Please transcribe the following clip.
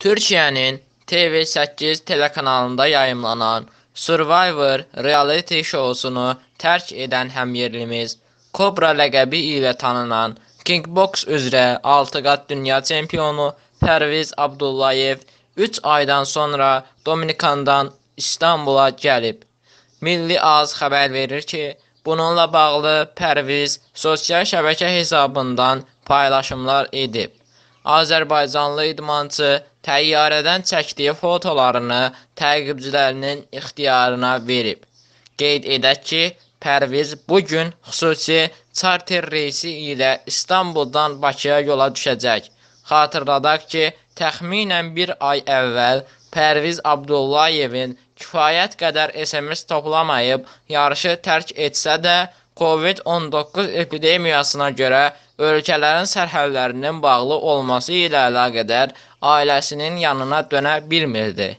Türkiyənin TV8 telekanalında yayımlanan Survivor reality şousunu tərk edən həmyerlimiz Kobra ləqəbi ilə tanınan kickboks üzrə 6 qat dünya çempionu Pərviz Abdullayev 3 aydan sonra Dominikandan İstanbula gəlib. Milli Az xəbər verir ki, bununla bağlı Pərviz sosial şəbəkə hesabından paylaşımlar edib. Azərbaycanlı idmançı təyyarədən çəkdiyi fotolarını təqibçilərinin ixtiyarına verib. Qeyd edək ki, Pərviz bu gün xüsusi charter reysi ilə İstanbuldan Bakıya yola düşəcək. Xatırladaq ki, təxminən bir ay əvvəl Pərviz Abdullayevin kifayət qədər SMS toplamayıb yarışı tərk etsə də, COVID-19 epidemiyasına görə ölkələrin sərhədlərinin bağlı olması ilə əlaqədar ailəsinin yanına dönə bilmirdi.